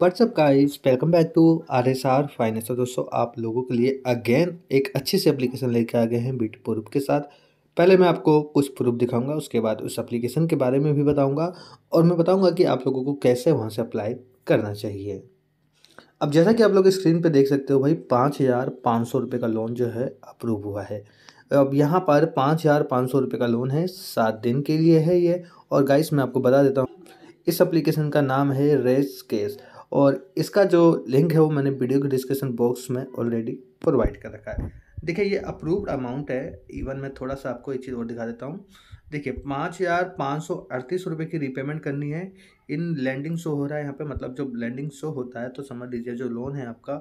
WhatsApp guys welcome back to R S R finance दोस्तों आप लोगों के लिए अगेन एक अच्छी सी एप्लीकेशन लेके आ गए हैं बीट प्रूफ के साथ पहले मैं आपको कुछ प्रूफ दिखाऊंगा उसके बाद उस एप्लीकेशन के बारे में भी बताऊंगा और मैं बताऊंगा कि आप लोगों को कैसे वहां से अप्लाई करना चाहिए अब जैसा कि आप लोग स्क्रीन पर देख सकते हो भाई पाँच हज़ार पाँच सौ रुपये का लोन जो है अप्रूव हुआ है अब यहाँ पर पाँच हज़ार पाँच सौ रुपये का लोन है सात दिन के लिए है ये और गाइस मैं आपको बता देता हूँ इस एप्लीकेशन का नाम है रेस केस और इसका जो लिंक है वो मैंने वीडियो के डिस्क्रिप्शन बॉक्स में ऑलरेडी प्रोवाइड कर रखा है देखिए ये अप्रूव्ड अमाउंट है इवन मैं थोड़ा सा आपको एक चीज़ और दिखा देता हूँ देखिए पाँच हज़ार पाँच सौ अड़तीस रुपये की रिपेमेंट करनी है इन लैंडिंग शो हो रहा है यहाँ पे मतलब जो लैंडिंग शो होता है तो समझ लीजिए जो लोन है आपका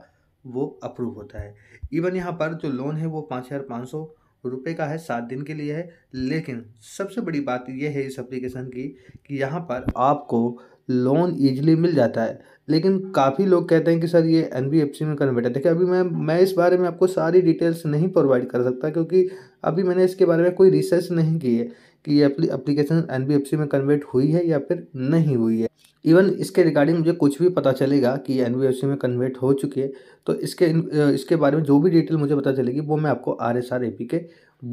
वो अप्रूव होता है इवन यहाँ पर जो लोन है वो पाँच हज़ार पाँच सौ रुपए का है सात दिन के लिए है लेकिन सबसे बड़ी बात यह है इस एप्लीकेशन की कि यहाँ पर आपको लोन ईजिली मिल जाता है लेकिन काफ़ी लोग कहते हैं कि सर ये एन में कन्वर्ट है देखिए अभी मैं मैं इस बारे में आपको सारी डिटेल्स नहीं प्रोवाइड कर सकता क्योंकि अभी मैंने इसके बारे में कोई रिसर्च नहीं की है कि ये अप्लीकेशन एन में कन्वर्ट हुई है या फिर नहीं हुई है इवन इसके रिगार्डिंग मुझे कुछ भी पता चलेगा कि एन में कन्वर्ट हो चुकी है तो इसके इसके बारे में जो भी डिटेल मुझे पता चलेगी वो मैं आपको R S R A P के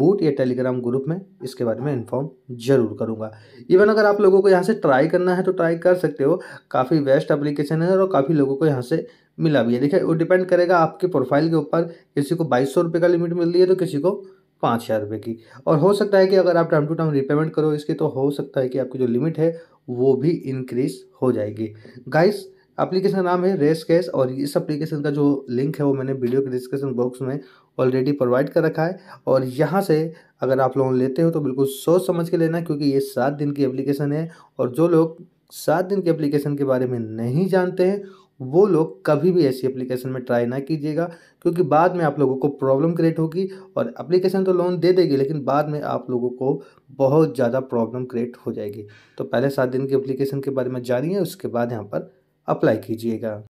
बूट या टेलीग्राम ग्रुप में इसके बारे में इन्फॉर्म जरूर करूंगा इवन अगर आप लोगों को यहाँ से ट्राई करना है तो ट्राई कर सकते हो काफ़ी बेस्ट अप्लीकेशन है और काफ़ी लोगों को यहाँ से मिला भी है देखिए वो डिपेंड करेगा आपके प्रोफाइल के ऊपर किसी को बाईस सौ रुपये का लिमिट मिल रही है तो किसी को पाँच हज़ार रुपये की और हो सकता है कि अगर आप टाइम टू टाइम रिपेमेंट करो इसकी तो हो सकता है कि आपकी जो लिमिट है वो भी इंक्रीज हो जाएगी गाइस एप्लीकेशन का नाम है रेस कैश और इस एप्लीकेशन का जो लिंक है वो मैंने वीडियो के डिस्क्रिप्शन बॉक्स में ऑलरेडी प्रोवाइड कर रखा है और यहाँ से अगर आप लोन लेते हो तो बिल्कुल सोच समझ के लेना क्योंकि ये सात दिन की एप्लीकेशन है और जो लोग सात दिन की एप्लीकेशन के बारे में नहीं जानते हैं वो लोग कभी भी ऐसी एप्लीकेशन में ट्राई ना कीजिएगा क्योंकि बाद में आप लोगों को प्रॉब्लम क्रिएट होगी और एप्लीकेशन तो लोन दे देगी लेकिन बाद में आप लोगों को बहुत ज़्यादा प्रॉब्लम क्रिएट हो जाएगी तो पहले सात दिन की एप्लीकेशन के बारे में जानिए उसके बाद यहाँ पर अप्लाई कीजिएगा